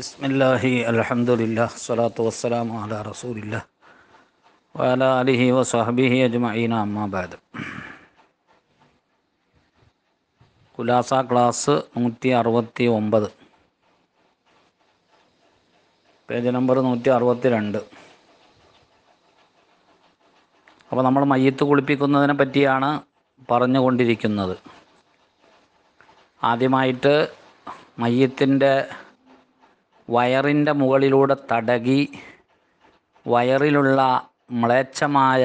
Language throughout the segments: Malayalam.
ബിസ്മില്ലാഹി അലഹമുല്ല സ്വലാത്തു വസ്സലാം അല റസൂലില്ല വാല അലിഹി വസ്ഹബിഹി അജ്മഈന അമ്മാബാദ് കുലാസ ക്ലാസ് നൂറ്റി അറുപത്തി ഒമ്പത് പേജ് നമ്പർ നൂറ്റി അറുപത്തി രണ്ട് അപ്പോൾ നമ്മൾ മയ്യത്ത് കുളിപ്പിക്കുന്നതിനെ പറ്റിയാണ് പറഞ്ഞുകൊണ്ടിരിക്കുന്നത് ആദ്യമായിട്ട് മയ്യത്തിൻ്റെ വയറിൻ്റെ മുകളിലൂടെ തടകി വയറിലുള്ള മ്ലേച്ഛമായ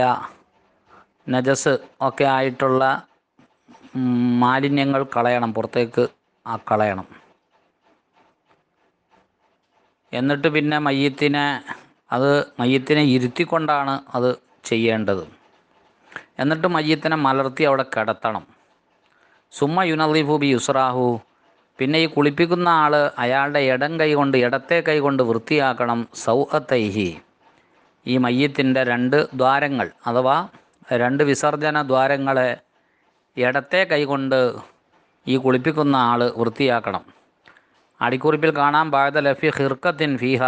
നജസ് ഒക്കെ ആയിട്ടുള്ള മാലിന്യങ്ങൾ കളയണം പുറത്തേക്ക് ആ കളയണം എന്നിട്ട് പിന്നെ മയ്യത്തിനെ അത് മയ്യത്തിനെ ഇരുത്തിക്കൊണ്ടാണ് അത് ചെയ്യേണ്ടത് എന്നിട്ട് മയ്യത്തിനെ മലർത്തി അവിടെ കിടത്തണം സുമ്മ യുനദീഫു ബി യുസ്രാഹു പിന്നെ ഈ കുളിപ്പിക്കുന്ന ആൾ അയാളുടെ ഇടം കൈകൊണ്ട് ഇടത്തെ കൈകൊണ്ട് വൃത്തിയാക്കണം സൗഹത്തൈഹി ഈ മയ്യത്തിൻ്റെ രണ്ട് ദ്വാരങ്ങൾ അഥവാ രണ്ട് വിസർജന ദ്വാരങ്ങളെ ഇടത്തെ കൈകൊണ്ട് ഈ കുളിപ്പിക്കുന്ന ആൾ വൃത്തിയാക്കണം അടിക്കുറിപ്പിൽ കാണാൻ പാഴത ലഫി ഹിർക്കത്തിൻ ഫീഹ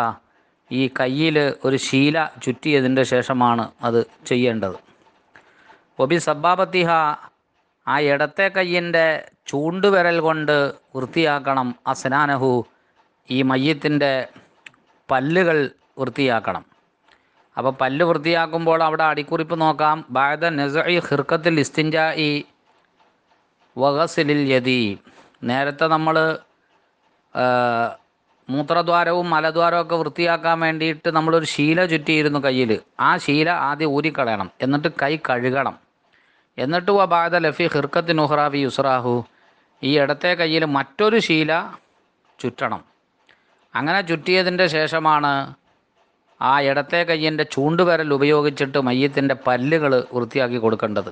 ഈ കയ്യിൽ ഒരു ശീല ചുറ്റിയതിൻ്റെ ശേഷമാണ് അത് ചെയ്യേണ്ടത് ഒബി സബ്ബാപത്തിഹ ആ ഇടത്തെ കയ്യിൻ്റെ ചൂണ്ടുവിരൽ കൊണ്ട് വൃത്തിയാക്കണം അസ്നാനഹു ഈ മയ്യത്തിൻ്റെ പല്ലുകൾ വൃത്തിയാക്കണം അപ്പോൾ പല്ല് വൃത്തിയാക്കുമ്പോൾ അവിടെ അടിക്കുറിപ്പ് നോക്കാം ബാദ നസഇ ഹിർക്കത്തിൽ ഇസ്തിൻജ ഈ വഹസിലിൽ യതി നേരത്തെ നമ്മൾ മൂത്രദ്വാരവും മലദ്വാരവും ഒക്കെ വൃത്തിയാക്കാൻ വേണ്ടിയിട്ട് നമ്മളൊരു ശീല ചുറ്റിയിരുന്നു കയ്യിൽ ആ ശീല ആദ്യം ഊരിക്കളയണം എന്നിട്ട് കൈ കഴുകണം എന്നിട്ട് വ ബാദ ലഫി ഉഹ്റാവി യുസ്രാഹു ഈ ഇടത്തെ കയ്യിൽ മറ്റൊരു ശീല ചുറ്റണം അങ്ങനെ ചുറ്റിയതിൻ്റെ ശേഷമാണ് ആ ഇടത്തെ കയ്യൻ്റെ ചൂണ്ടുവിരൽ ഉപയോഗിച്ചിട്ട് മയ്യത്തിൻ്റെ പല്ലുകൾ വൃത്തിയാക്കി കൊടുക്കേണ്ടത്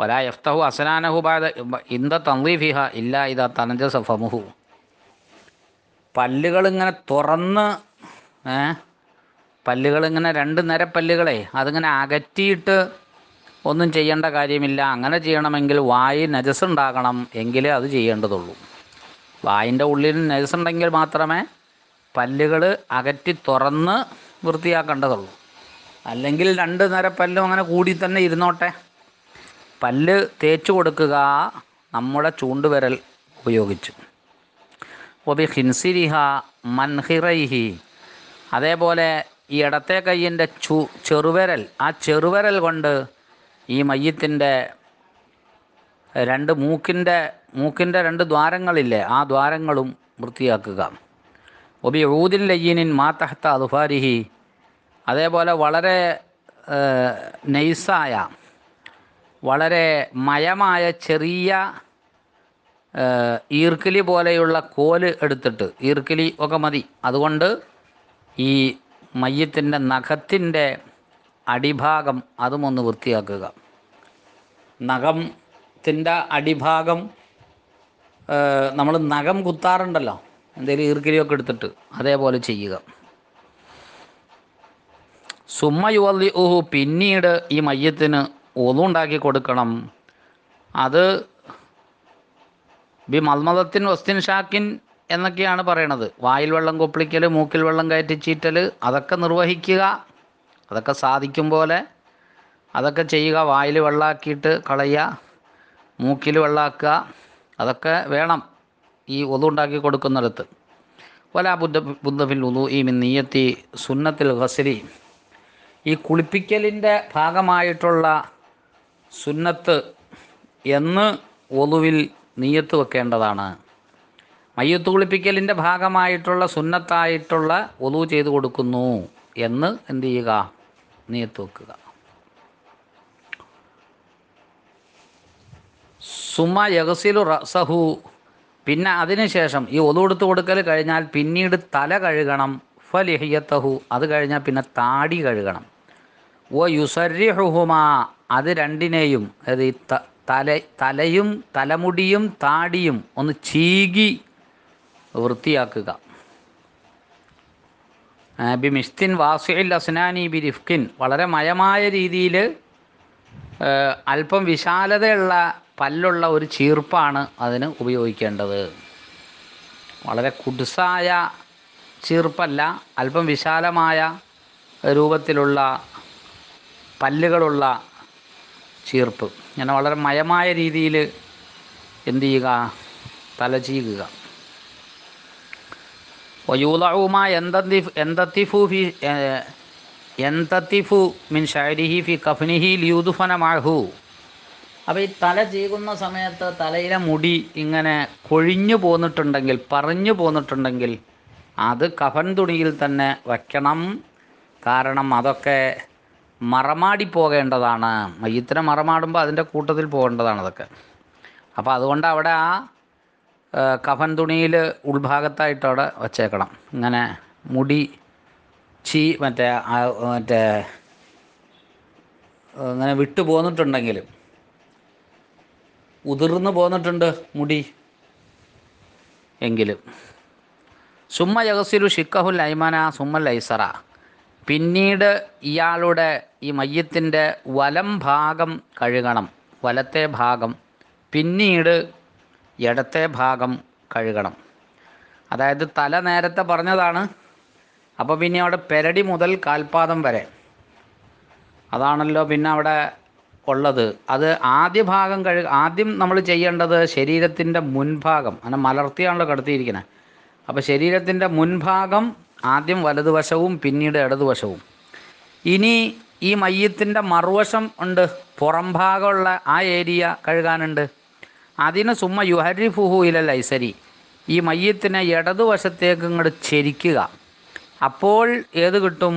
വല എഫ്തഹു അസനാനഹു ബാദ ഇന്ത തന്ദീഫിഹ ഇല്ല ഇതാ തനജ സഫമുഹു പല്ലുകളിങ്ങനെ തുറന്ന് പല്ലുകളിങ്ങനെ രണ്ട് നിര പല്ലുകളെ അതിങ്ങനെ അകറ്റിയിട്ട് ഒന്നും ചെയ്യേണ്ട കാര്യമില്ല അങ്ങനെ ചെയ്യണമെങ്കിൽ വായി നജസുണ്ടാകണം എങ്കിലേ അത് ചെയ്യേണ്ടതുള്ളൂ വായിൻ്റെ ഉള്ളിൽ നജസുണ്ടെങ്കിൽ മാത്രമേ പല്ലുകൾ അകറ്റി തുറന്ന് വൃത്തിയാക്കേണ്ടതുള്ളൂ അല്ലെങ്കിൽ രണ്ട് നേര പല്ലും അങ്ങനെ കൂടി തന്നെ ഇരുന്നോട്ടെ പല്ല് തേച്ചു കൊടുക്കുക നമ്മുടെ ചൂണ്ടുവിരൽ ഉപയോഗിച്ച് ഒബി ഹിൻസിരിഹ മൻഹിറൈഹി അതേപോലെ ഈ ഇടത്തെ കൈയിൻ്റെ ചു ചെറുവിരൽ ആ ചെറുവിരൽ കൊണ്ട് ഈ മയ്യത്തിൻ്റെ രണ്ട് മൂക്കിൻ്റെ മൂക്കിൻ്റെ രണ്ട് ദ്വാരങ്ങളില്ലേ ആ ദ്വാരങ്ങളും വൃത്തിയാക്കുക ഒബി ഊദിൻ മാ മാതഹത്ത അതുഫാരിഹി അതേപോലെ വളരെ നൈസായ വളരെ മയമായ ചെറിയ ഈർക്കിലി പോലെയുള്ള കോല് എടുത്തിട്ട് ഈർക്കിലി ഒക്കെ മതി അതുകൊണ്ട് ഈ മയ്യത്തിൻ്റെ നഖത്തിൻ്റെ അടിഭാഗം അതുമൊന്ന് വൃത്തിയാക്കുക നഖത്തിൻ്റെ അടിഭാഗം നമ്മൾ നഖം കുത്താറുണ്ടല്ലോ എന്തെങ്കിലും ഈർക്കിലിയൊക്കെ എടുത്തിട്ട് അതേപോലെ ചെയ്യുക സുമ്മ യുവലി ഊഹു പിന്നീട് ഈ മയ്യത്തിന് ഒതുണ്ടാക്കി കൊടുക്കണം അത് ബി മൽമതത്തിൻ വസ്തിൻ ഷാക്കിൻ എന്നൊക്കെയാണ് പറയണത് വായിൽ വെള്ളം കൊപ്പിളിക്കൽ മൂക്കിൽ വെള്ളം കയറ്റി ചീറ്റൽ അതൊക്കെ നിർവഹിക്കുക അതൊക്കെ സാധിക്കും പോലെ അതൊക്കെ ചെയ്യുക വായിൽ വെള്ളാക്കിയിട്ട് കളയുക മൂക്കിൽ വെള്ളാക്കുക അതൊക്കെ വേണം ഈ ഉണ്ടാക്കി കൊടുക്കുന്നിടത്ത് വല ബുദ്ധ ബുദ്ധഫിൽ ഉതു ഈ നീയത്തി സുന്നത്തിൽ ഹസരി ഈ കുളിപ്പിക്കലിൻ്റെ ഭാഗമായിട്ടുള്ള സുന്നത്ത് എന്ന് ഒതുവിൽ നീയത്ത് വെക്കേണ്ടതാണ് മയ്യത്ത് കുളിപ്പിക്കലിൻ്റെ ഭാഗമായിട്ടുള്ള സുന്നത്തായിട്ടുള്ള ഒതു ചെയ്തു കൊടുക്കുന്നു എന്ന് എന്ത് ചെയ്യുക നിയത്ത് വെക്കുക സുമ യഗസിലു റസഹു പിന്നെ അതിനുശേഷം ഈ ഒതുകൊടുത്ത് കൊടുക്കൽ കഴിഞ്ഞാൽ പിന്നീട് തല കഴുകണം ഫലിഹിയത്തഹു അത് കഴിഞ്ഞാൽ പിന്നെ താടി കഴുകണം ഓ യുസരിഹുഹുമാ അത് രണ്ടിനെയും അതായത് ഈ തല തലയും തലമുടിയും താടിയും ഒന്ന് ചീകി വൃത്തിയാക്കുക ബി മിസ്തിൻ വാസുഇൽ അസ്നാനി ബി റിഫ്കിൻ വളരെ മയമായ രീതിയിൽ അല്പം വിശാലതയുള്ള പല്ലുള്ള ഒരു ചീർപ്പാണ് അതിന് ഉപയോഗിക്കേണ്ടത് വളരെ കുടുസായ ചീർപ്പല്ല അല്പം വിശാലമായ രൂപത്തിലുള്ള പല്ലുകളുള്ള ചീർപ്പ് ഇങ്ങനെ വളരെ മയമായ രീതിയിൽ എന്തു ചെയ്യുക തല ചീകുക വയൂലവുമ എന്തത്തിഫൂഫി എന്തത്തിഫു മിൻ ഷൈരിഹി ഫി കഫ്നിഹി ലൂതുഫനമാഹു അപ്പോൾ ഈ തല ചീകുന്ന സമയത്ത് തലയിലെ മുടി ഇങ്ങനെ കൊഴിഞ്ഞു പോന്നിട്ടുണ്ടെങ്കിൽ പറഞ്ഞു പോന്നിട്ടുണ്ടെങ്കിൽ അത് കഫൻ തുണിയിൽ തന്നെ വയ്ക്കണം കാരണം അതൊക്കെ മറമാടി പോകേണ്ടതാണ് മയ്യത്തിനെ മറമാടുമ്പോൾ അതിൻ്റെ കൂട്ടത്തിൽ പോകേണ്ടതാണ് അതൊക്കെ അപ്പോൾ അതുകൊണ്ട് അവിടെ ആ കഫൻ തുണിയിൽ ഉൾഭാഗത്തായിട്ടവിടെ വച്ചേക്കണം ഇങ്ങനെ മുടി ചീ മറ്റേ മറ്റേ ഇങ്ങനെ വിട്ടു പോന്നിട്ടുണ്ടെങ്കിൽ ഉതിർന്നു പോന്നിട്ടുണ്ട് മുടി എങ്കിലും സുമ്മ യഹസിലു ഷിക്കഹുൽ ഐമാന സുമ്മൽ ഐസറ പിന്നീട് ഇയാളുടെ ഈ മയ്യത്തിൻ്റെ വലം ഭാഗം കഴുകണം വലത്തെ ഭാഗം പിന്നീട് ഇടത്തെ ഭാഗം കഴുകണം അതായത് തല നേരത്തെ പറഞ്ഞതാണ് അപ്പോൾ പിന്നെ അവിടെ പെരടി മുതൽ കാൽപാദം വരെ അതാണല്ലോ പിന്നെ അവിടെ ഉള്ളത് അത് ആദ്യ ഭാഗം കഴു ആദ്യം നമ്മൾ ചെയ്യേണ്ടത് ശരീരത്തിൻ്റെ മുൻഭാഗം അങ്ങനെ മലർത്തിയാണല്ലോ കടത്തിയിരിക്കുന്നത് അപ്പോൾ ശരീരത്തിൻ്റെ മുൻഭാഗം ആദ്യം വലതുവശവും പിന്നീട് ഇടതുവശവും ഇനി ഈ മയ്യത്തിൻ്റെ മറുവശം ഉണ്ട് പുറംഭാഗമുള്ള ആ ഏരിയ കഴുകാനുണ്ട് അതിന് സുമ്മ യുഹരി ഫുഹു ഇലൽ ഐസരി ഈ മയ്യത്തിനെ ഇടതുവശത്തേക്ക് ഇങ്ങോട്ട് ചെരിക്കുക അപ്പോൾ ഏത് കിട്ടും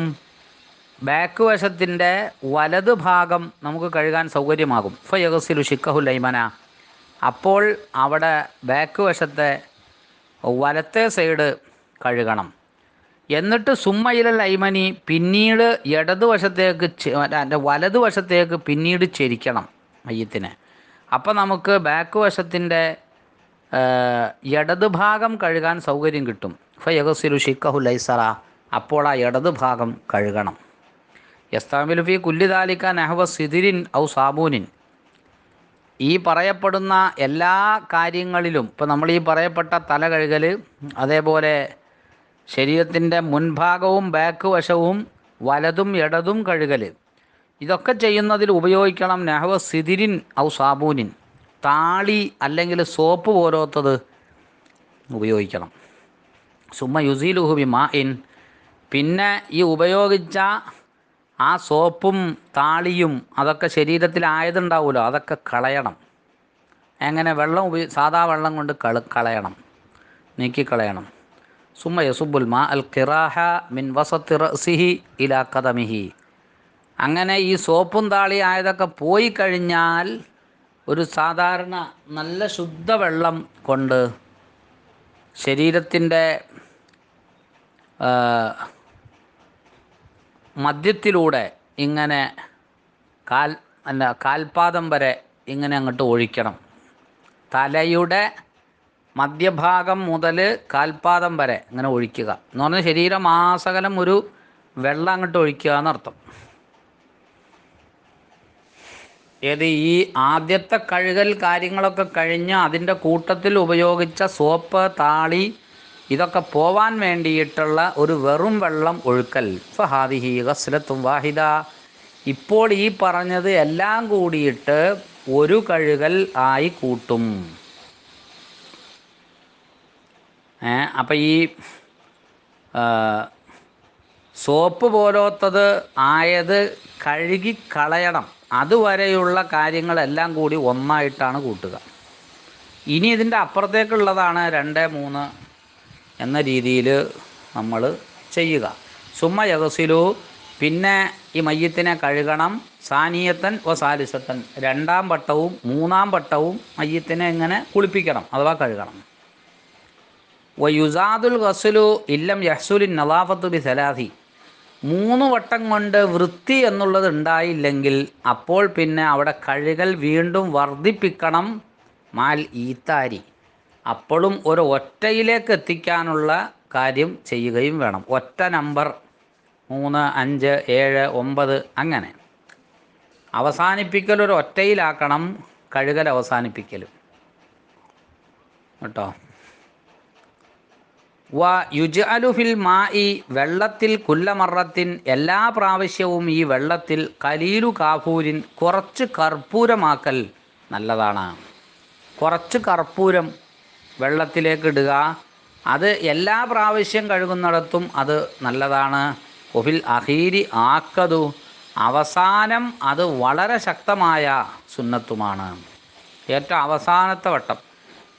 ബാക്ക് വശത്തിൻ്റെ വലത് ഭാഗം നമുക്ക് കഴുകാൻ സൗകര്യമാകും ഫയഗസിലു ഷിക്കഹു ലൈമന അപ്പോൾ അവിടെ ബാക്ക് വശത്തെ വലത്തെ സൈഡ് കഴുകണം എന്നിട്ട് സുമ്മയിലെ ലൈമനി പിന്നീട് ഇടതുവശത്തേക്ക് വലതുവശത്തേക്ക് പിന്നീട് ചെരിക്കണം മയ്യത്തിനെ അപ്പം നമുക്ക് ബാക്ക് വശത്തിൻ്റെ ഇടതുഭാഗം കഴുകാൻ സൗകര്യം കിട്ടും ഫയഹസിലു ഷിക്കഹു ലൈസറ അപ്പോൾ ആ ഇടത് ഭാഗം കഴുകണം യസ്താമിലു ഫി കുല്ലിദാലിക്ക നെഹവ സിദിരിൻ ഔ സാബൂനിൻ ഈ പറയപ്പെടുന്ന എല്ലാ കാര്യങ്ങളിലും ഇപ്പോൾ നമ്മൾ ഈ പറയപ്പെട്ട തല കഴുകൽ അതേപോലെ ശരീരത്തിൻ്റെ മുൻഭാഗവും ബാക്ക് വശവും വലതും ഇടതും കഴുകൽ ഇതൊക്കെ ചെയ്യുന്നതിൽ ഉപയോഗിക്കണം നെഹവ് സിതിരിൻ ഔ സാബൂനിൻ താളി അല്ലെങ്കിൽ സോപ്പ് പോലത്തത് ഉപയോഗിക്കണം സുമ യുസീലുഹുബി മാ ഇൻ പിന്നെ ഈ ഉപയോഗിച്ച ആ സോപ്പും താളിയും അതൊക്കെ ശരീരത്തിലായതുണ്ടാവുമല്ലോ അതൊക്കെ കളയണം എങ്ങനെ വെള്ളം ഉപയോഗി സാധാ വെള്ളം കൊണ്ട് കള കളയണം നീക്കിക്കളയണം സുമ്മ യസുബുൽ മാ അൽ കിറാഹ മിൻ വസത്തിറസിഹി ഇലാ കദമിഹി അങ്ങനെ ഈ സോപ്പും താളി ആയതൊക്കെ പോയി കഴിഞ്ഞാൽ ഒരു സാധാരണ നല്ല ശുദ്ധവെള്ളം കൊണ്ട് ശരീരത്തിൻ്റെ മദ്യത്തിലൂടെ ഇങ്ങനെ കാൽ അല്ല കാൽപാദം വരെ ഇങ്ങനെ അങ്ങോട്ട് ഒഴിക്കണം തലയുടെ മധ്യഭാഗം മുതൽ കാൽപാദം വരെ ഇങ്ങനെ ഒഴിക്കുക എന്ന് പറഞ്ഞാൽ ശരീരം ആസകലം ഒരു വെള്ളം അങ്ങോട്ട് ഒഴിക്കുക എന്നർത്ഥം ഏത് ഈ ആദ്യത്തെ കഴുകൽ കാര്യങ്ങളൊക്കെ കഴിഞ്ഞ് അതിൻ്റെ കൂട്ടത്തിൽ ഉപയോഗിച്ച സോപ്പ് താളി ഇതൊക്കെ പോവാൻ വേണ്ടിയിട്ടുള്ള ഒരു വെറും വെള്ളം ഒഴുക്കൽ ഫഹാദിഹി ഗസ്ലത്തും വാഹിദ ഇപ്പോൾ ഈ പറഞ്ഞത് എല്ലാം കൂടിയിട്ട് ഒരു കഴുകൽ ആയി കൂട്ടും അപ്പം ഈ സോപ്പ് പോലത്തത് ആയത് കഴുകി കളയണം അതുവരെയുള്ള കാര്യങ്ങളെല്ലാം കൂടി ഒന്നായിട്ടാണ് കൂട്ടുക ഇനി ഇതിൻ്റെ അപ്പുറത്തേക്കുള്ളതാണ് രണ്ട് മൂന്ന് എന്ന രീതിയിൽ നമ്മൾ ചെയ്യുക സുമ യഹസിലു പിന്നെ ഈ മയ്യത്തിനെ കഴുകണം സാനിയത്തൻ വ സാലിസത്തൻ രണ്ടാം വട്ടവും മൂന്നാം വട്ടവും മയ്യത്തിനെ ഇങ്ങനെ കുളിപ്പിക്കണം അഥവാ കഴുകണം വ യുസാദുൽ ഗസുലു ഇല്ലം യഹ്സുലിൻ നദാഫത്തു ബി സലാഹി മൂന്ന് വട്ടം കൊണ്ട് വൃത്തി എന്നുള്ളത് ഉണ്ടായില്ലെങ്കിൽ അപ്പോൾ പിന്നെ അവിടെ കഴുകൽ വീണ്ടും വർദ്ധിപ്പിക്കണം മാൽ ഈത്താരി അപ്പോഴും ഒരു ഒറ്റയിലേക്ക് എത്തിക്കാനുള്ള കാര്യം ചെയ്യുകയും വേണം ഒറ്റ നമ്പർ മൂന്ന് അഞ്ച് ഏഴ് ഒമ്പത് അങ്ങനെ അവസാനിപ്പിക്കൽ ഒരു ഒറ്റയിലാക്കണം കഴുകൽ അവസാനിപ്പിക്കലും കേട്ടോ വ യുജ് മാ ഇ വെള്ളത്തിൽ കുല്ലമറത്തിൻ എല്ലാ പ്രാവശ്യവും ഈ വെള്ളത്തിൽ കലീലു കാഫൂരിൻ കുറച്ച് കർപ്പൂരമാക്കൽ നല്ലതാണ് കുറച്ച് കർപ്പൂരം വെള്ളത്തിലേക്ക് ഇടുക അത് എല്ലാ പ്രാവശ്യം കഴുകുന്നിടത്തും അത് നല്ലതാണ് ഒഫിൽ അഹീരി ആക്കതു അവസാനം അത് വളരെ ശക്തമായ സുന്നത്തുമാണ് ഏറ്റവും അവസാനത്തെ വട്ടം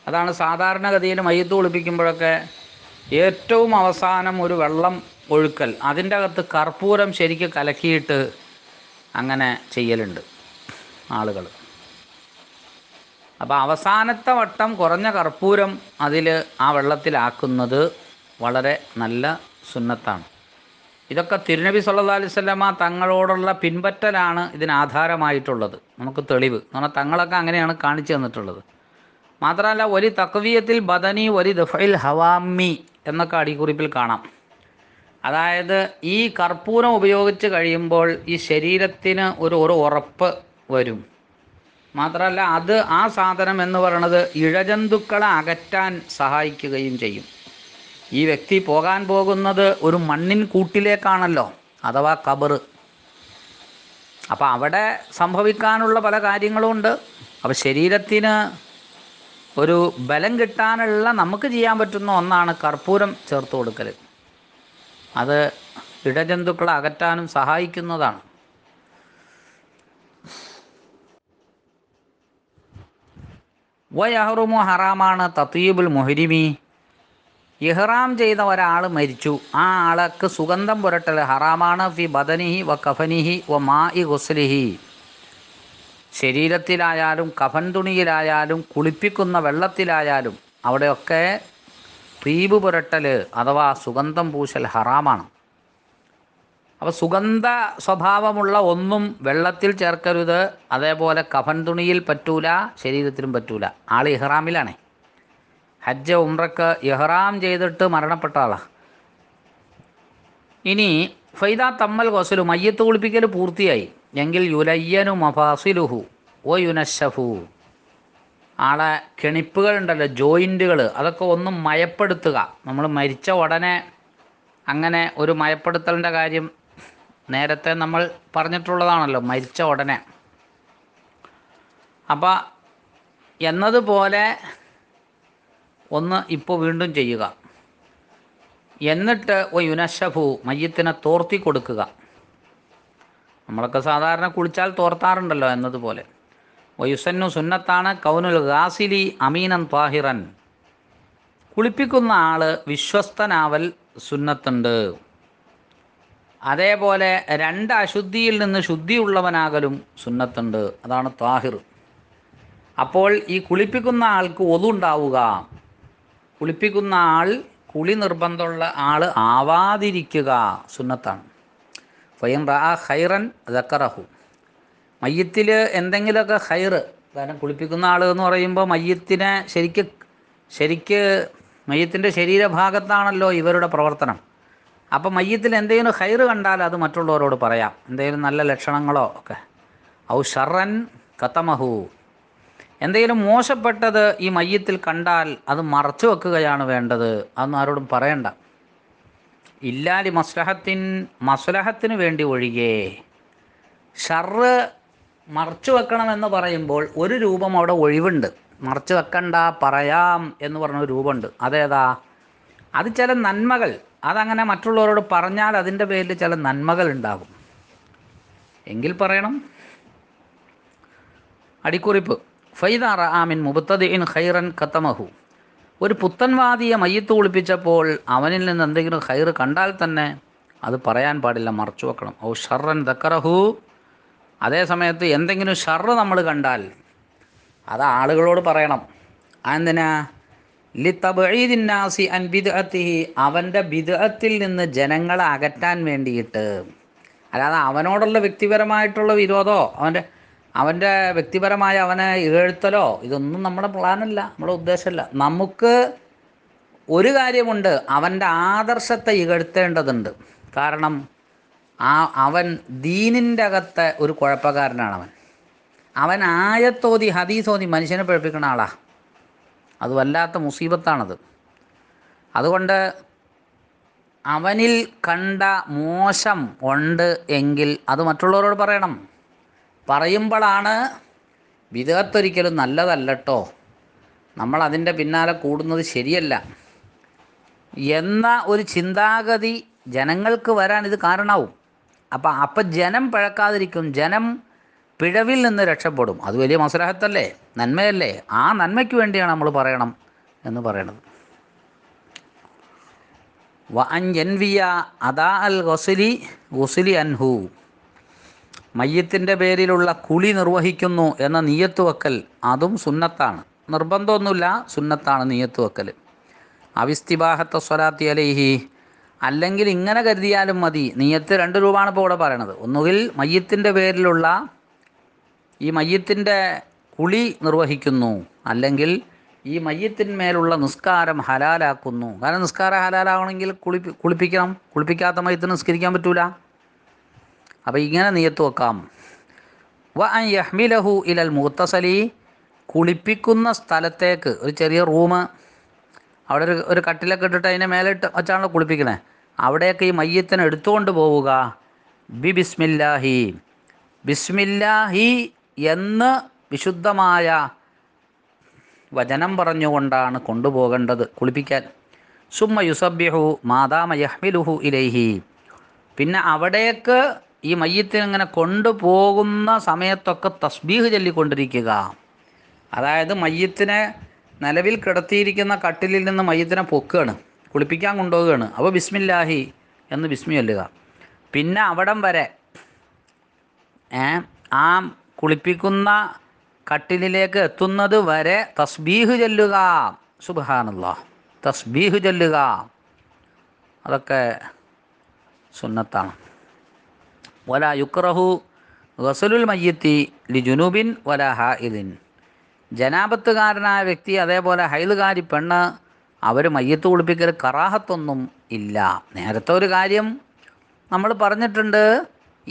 അതാണ് സാധാരണഗതിയിൽ മയ്യത്ത് കുളിപ്പിക്കുമ്പോഴൊക്കെ ഏറ്റവും അവസാനം ഒരു വെള്ളം ഒഴുക്കൽ അതിൻ്റെ അകത്ത് കർപ്പൂരം ശരിക്കും കലക്കിയിട്ട് അങ്ങനെ ചെയ്യലുണ്ട് ആളുകൾ അപ്പോൾ അവസാനത്തെ വട്ടം കുറഞ്ഞ കർപ്പൂരം അതിൽ ആ വെള്ളത്തിലാക്കുന്നത് വളരെ നല്ല സുന്നത്താണ് ഇതൊക്കെ തിരുനബി സല്ലാ അലിസ്വല്ലമ്മ തങ്ങളോടുള്ള പിൻപറ്റലാണ് ഇതിന് ആധാരമായിട്ടുള്ളത് നമുക്ക് തെളിവ് എന്ന് പറഞ്ഞാൽ തങ്ങളൊക്കെ അങ്ങനെയാണ് കാണിച്ചു തന്നിട്ടുള്ളത് മാത്രമല്ല ഒരു തക്വീയത്തിൽ ബദനി ഒരു ദഫയിൽ ഹവാമി എന്നൊക്കെ അടിക്കുറിപ്പിൽ കാണാം അതായത് ഈ കർപ്പൂരം ഉപയോഗിച്ച് കഴിയുമ്പോൾ ഈ ശരീരത്തിന് ഒരു ഒരു ഉറപ്പ് വരും മാത്രമല്ല അത് ആ സാധനം എന്ന് പറയുന്നത് ഇഴജന്തുക്കളെ അകറ്റാൻ സഹായിക്കുകയും ചെയ്യും ഈ വ്യക്തി പോകാൻ പോകുന്നത് ഒരു മണ്ണിൻ കൂട്ടിലേക്കാണല്ലോ അഥവാ കബറ് അപ്പോൾ അവിടെ സംഭവിക്കാനുള്ള പല കാര്യങ്ങളും ഉണ്ട് അപ്പോൾ ശരീരത്തിന് ഒരു ബലം കിട്ടാനുള്ള നമുക്ക് ചെയ്യാൻ പറ്റുന്ന ഒന്നാണ് കർപ്പൂരം ചേർത്ത് കൊടുക്കൽ അത് ഇടജന്തുക്കളെ അകറ്റാനും സഹായിക്കുന്നതാണ് വയഹറുമു ഹറാമാണ് തത്തീബുൽ മുഹരിമി ഇഹ്റാം ചെയ്ത ഒരാൾ മരിച്ചു ആ ആൾക്ക് സുഗന്ധം പുരട്ടൽ ഹറാമാണ് ഫി ബദനിഹി വ കഫനിഹി വ മാ ഇ ഗുസ്ലിഹി ശരീരത്തിലായാലും കഫൻ തുണിയിലായാലും കുളിപ്പിക്കുന്ന വെള്ളത്തിലായാലും അവിടെയൊക്കെ റീബ് പുരട്ടൽ അഥവാ സുഗന്ധം പൂശൽ ഹറാമാണ് അപ്പോൾ സുഗന്ധ സ്വഭാവമുള്ള ഒന്നും വെള്ളത്തിൽ ചേർക്കരുത് അതേപോലെ കഫൻ തുണിയിൽ പറ്റൂല ശരീരത്തിലും പറ്റൂല ആൾ ഇഹ്റാമിലാണേ ഹജ്ജ ഉംറക്ക് ഇഹ്റാം ചെയ്തിട്ട് മരണപ്പെട്ട ആളാണ് ഇനി ഫൈദ തമ്മൽ കൊസലു മയ്യത്ത് കുളിപ്പിക്കൽ പൂർത്തിയായി എങ്കിൽ യുലയ്യനു മഫാസിലുഹു ഓ യുനശഫു ആളെ കെണിപ്പുകളുണ്ടല്ലോ ഉണ്ടല്ലോ ജോയിൻറ്റുകൾ അതൊക്കെ ഒന്ന് മയപ്പെടുത്തുക നമ്മൾ മരിച്ച ഉടനെ അങ്ങനെ ഒരു മയപ്പെടുത്തലിൻ്റെ കാര്യം നേരത്തെ നമ്മൾ പറഞ്ഞിട്ടുള്ളതാണല്ലോ മരിച്ച ഉടനെ അപ്പോൾ എന്നതുപോലെ ഒന്ന് ഇപ്പോൾ വീണ്ടും ചെയ്യുക എന്നിട്ട് ഒ യുനശഫു മയ്യത്തിനെ തോർത്തി കൊടുക്കുക നമ്മളൊക്കെ സാധാരണ കുളിച്ചാൽ തോർത്താറുണ്ടല്ലോ എന്നതുപോലെ വയുസന്നു സുന്നത്താണ് കൗനുൽ ഗാസിലി അമീനൻ താഹിറൻ കുളിപ്പിക്കുന്ന ആൾ വിശ്വസ്തനാവൽ സുന്നത്തുണ്ട് അതേപോലെ രണ്ട് അശുദ്ധിയിൽ നിന്ന് ശുദ്ധിയുള്ളവനാകലും സുന്നത്തുണ്ട് അതാണ് താഹിർ അപ്പോൾ ഈ കുളിപ്പിക്കുന്ന ആൾക്ക് ഒതുണ്ടാവുക കുളിപ്പിക്കുന്ന ആൾ കുളി നിർബന്ധമുള്ള ആൾ ആവാതിരിക്കുക സുന്നത്താണ് ഫൈൻ റാ ഹൈറൻ ദക്കറഹു മയ്യത്തിൽ എന്തെങ്കിലുമൊക്കെ ഹൈറ് കാരണം കുളിപ്പിക്കുന്ന ആൾ എന്ന് പറയുമ്പോൾ മയ്യത്തിനെ ശരിക്ക് ശരിക്ക് മയ്യത്തിൻ്റെ ശരീരഭാഗത്താണല്ലോ ഇവരുടെ പ്രവർത്തനം അപ്പം മയ്യത്തിൽ എന്തെങ്കിലും ഹൈറ് കണ്ടാൽ അത് മറ്റുള്ളവരോട് പറയാം എന്തെങ്കിലും നല്ല ലക്ഷണങ്ങളോ ഒക്കെ ഔ ഷറൻ കത്തമഹു എന്തെങ്കിലും മോശപ്പെട്ടത് ഈ മയ്യത്തിൽ കണ്ടാൽ അത് മറച്ചു വെക്കുകയാണ് വേണ്ടത് അതൊന്നും ആരോടും പറയണ്ട ഇല്ലാലി മസ്ലഹത്തിൻ മസ്ലഹത്തിന് വേണ്ടി ഒഴികെ ഷർറ് മറച്ചു വെക്കണമെന്ന് പറയുമ്പോൾ ഒരു രൂപം അവിടെ ഒഴിവുണ്ട് മറച്ചു വെക്കണ്ട പറയാം എന്ന് പറഞ്ഞ ഒരു രൂപമുണ്ട് അതേതാ അത് ചില നന്മകൾ അതങ്ങനെ മറ്റുള്ളവരോട് പറഞ്ഞാൽ അതിൻ്റെ പേരിൽ ചില നന്മകൾ ഉണ്ടാകും എങ്കിൽ പറയണം അടിക്കുറിപ്പ് ഫൈദാറ ആമിൻ മുബത്തദ് ഇൻ ഖൈറൻ കത്തമഹു ഒരു പുത്തൻവാദിയെ മയ്യത്ത് കുളിപ്പിച്ചപ്പോൾ അവനിൽ നിന്ന് എന്തെങ്കിലും ഹൈർ കണ്ടാൽ തന്നെ അത് പറയാൻ പാടില്ല മറച്ചു വെക്കണം ഔ ഷർറൻ ദക്കറഹു അതേ സമയത്ത് എന്തെങ്കിലും ഷർറ് നമ്മൾ കണ്ടാൽ അത് ആളുകളോട് പറയണം അതെന്തിനാ ലിത്തബീദിന്നാസി അൻ ബിദ്അത്തിഹി അവൻ്റെ ബിദ്അത്തിൽ നിന്ന് ജനങ്ങളെ അകറ്റാൻ വേണ്ടിയിട്ട് അല്ലാതെ അവനോടുള്ള വ്യക്തിപരമായിട്ടുള്ള വിരോധമോ അവൻ്റെ അവൻ്റെ വ്യക്തിപരമായ അവനെ ഇകഴ്ത്തലോ ഇതൊന്നും നമ്മുടെ പ്ലാനല്ല നമ്മുടെ ഉദ്ദേശമല്ല നമുക്ക് ഒരു കാര്യമുണ്ട് അവൻ്റെ ആദർശത്തെ ഇകഴ്ത്തേണ്ടതുണ്ട് കാരണം ആ അവൻ ദീനിൻ്റെ അകത്തെ ഒരു കുഴപ്പക്കാരനാണ് അവൻ അവൻ ആയത്തോതി ഹദീസോതി മനുഷ്യനെ പിഴപ്പിക്കുന്ന ആളാ അത് വല്ലാത്ത മുസീബത്താണത് അതുകൊണ്ട് അവനിൽ കണ്ട മോശം ഉണ്ട് എങ്കിൽ അത് മറ്റുള്ളവരോട് പറയണം പറയുമ്പോഴാണ് വിദേഹത്തൊരിക്കലും നല്ലതല്ലട്ടോ അതിൻ്റെ പിന്നാലെ കൂടുന്നത് ശരിയല്ല എന്ന ഒരു ചിന്താഗതി ജനങ്ങൾക്ക് വരാൻ ഇത് കാരണമാവും അപ്പം അപ്പം ജനം പിഴക്കാതിരിക്കും ജനം പിഴവിൽ നിന്ന് രക്ഷപ്പെടും അത് വലിയ മസലഹത്തല്ലേ നന്മയല്ലേ ആ നന്മയ്ക്ക് വേണ്ടിയാണ് നമ്മൾ പറയണം എന്ന് പറയണത് വ അൻ എൻവിയ അദാ അൽ ഗൊസലി ഗുസലി അൻഹു മയ്യത്തിൻ്റെ പേരിലുള്ള കുളി നിർവഹിക്കുന്നു എന്ന നീയത്ത് വെക്കൽ അതും സുന്നത്താണ് നിർബന്ധമൊന്നുമില്ല സുന്നത്താണ് നീയത്ത് വെക്കൽ അവിസ്തിബാഹത്ത സ്വലാത്തി അലൈഹി അല്ലെങ്കിൽ ഇങ്ങനെ കരുതിയാലും മതി നീയത്ത് രണ്ട് രൂപമാണ് ഇപ്പോൾ ഇവിടെ പറയണത് ഒന്നുകിൽ മയ്യത്തിൻ്റെ പേരിലുള്ള ഈ മയ്യത്തിൻ്റെ കുളി നിർവഹിക്കുന്നു അല്ലെങ്കിൽ ഈ മയ്യത്തിന്മേലുള്ള നിസ്കാരം ഹലാലാക്കുന്നു കാരണം നിസ്കാരം ഹലാലാവണമെങ്കിൽ കുളിപ്പി കുളിപ്പിക്കണം കുളിപ്പിക്കാത്ത മയത്തിന് നിസ്കരിക്കാൻ പറ്റൂല അപ്പോൾ ഇങ്ങനെ നീയത്ത് വെക്കാം വ അൻ യഹ്മിലഹു ഇലൽ മുത്തസലി കുളിപ്പിക്കുന്ന സ്ഥലത്തേക്ക് ഒരു ചെറിയ റൂമ് അവിടെ ഒരു ഒരു കട്ടിലൊക്കെ ഇട്ടിട്ട് അതിനെ മേലെ ഇട്ട് വെച്ചാണല്ലോ കുളിപ്പിക്കണേ അവിടെയൊക്കെ ഈ മയ്യത്തിനെ എടുത്തുകൊണ്ട് പോവുക ബി ബിസ്മില്ലാഹി ബിസ്മില്ലാഹി എന്ന് വിശുദ്ധമായ വചനം പറഞ്ഞുകൊണ്ടാണ് കൊണ്ടുപോകേണ്ടത് കുളിപ്പിക്കാൻ സുമ്മ യുസബ്യഹു മാതാമ യഹ്മിലുഹു ഇലൈഹി പിന്നെ അവിടേക്ക് ഈ മയ്യത്തിനിങ്ങനെ കൊണ്ടുപോകുന്ന സമയത്തൊക്കെ തസ്ബീഹ് ചൊല്ലിക്കൊണ്ടിരിക്കുക അതായത് മയ്യത്തിനെ നിലവിൽ കിടത്തിയിരിക്കുന്ന കട്ടിലിൽ നിന്ന് മയ്യത്തിനെ പൊക്കുകയാണ് കുളിപ്പിക്കാൻ കൊണ്ടുപോവുകയാണ് അപ്പോൾ ബിസ്മില്ലാഹി എന്ന് ബിസ്മി ചൊല്ലുക പിന്നെ അവിടം വരെ ആ കുളിപ്പിക്കുന്ന കട്ടിലിലേക്ക് എത്തുന്നത് വരെ തസ്ബീഹ് ചൊല്ലുക സുബഹാനുള്ള തസ്ബീഹ് ചൊല്ലുക അതൊക്കെ സുന്നത്താണ് വല യുക്രഹു ഗസലുൽ മയ്യത്തി ലി ജുനൂബിൻ വല ഹ ജനാപത്തുകാരനായ വ്യക്തി അതേപോലെ ഹൈലുകാരി പെണ്ണ് അവർ മയ്യത്ത് കുളിപ്പിക്കൽ കറാഹത്തൊന്നും ഇല്ല നേരത്തെ ഒരു കാര്യം നമ്മൾ പറഞ്ഞിട്ടുണ്ട്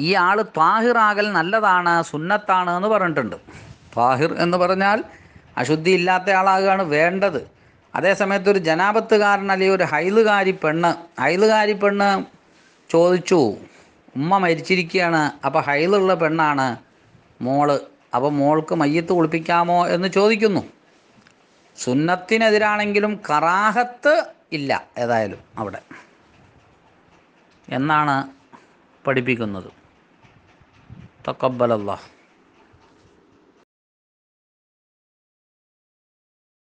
ഈ ആൾ താഹിറാകൽ നല്ലതാണ് സുന്നത്താണ് എന്ന് പറഞ്ഞിട്ടുണ്ട് താഹിർ എന്ന് പറഞ്ഞാൽ അശുദ്ധി ഇല്ലാത്ത ആളാകുകയാണ് വേണ്ടത് അതേസമയത്ത് ഒരു ജനാപത്തുകാരൻ അല്ലെങ്കിൽ ഒരു ഹൈലുകാരി പെണ്ണ് ഹൈലുകാരി പെണ്ണ് ചോദിച്ചു ഉമ്മ മരിച്ചിരിക്കുകയാണ് അപ്പോൾ ഹൈലുള്ള പെണ്ണാണ് മോള് അപ്പോൾ മോൾക്ക് മയ്യത്ത് കുളിപ്പിക്കാമോ എന്ന് ചോദിക്കുന്നു സുന്നത്തിനെതിരാണെങ്കിലും കറാഹത്ത് ഇല്ല ഏതായാലും അവിടെ എന്നാണ് പഠിപ്പിക്കുന്നത് തക്കബലല്ലാഹ്